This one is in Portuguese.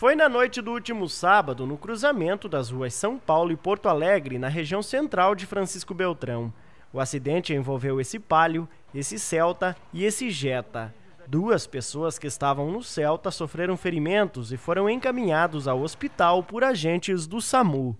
Foi na noite do último sábado, no cruzamento das ruas São Paulo e Porto Alegre, na região central de Francisco Beltrão. O acidente envolveu esse Palio, esse Celta e esse Jetta. Duas pessoas que estavam no Celta sofreram ferimentos e foram encaminhados ao hospital por agentes do SAMU.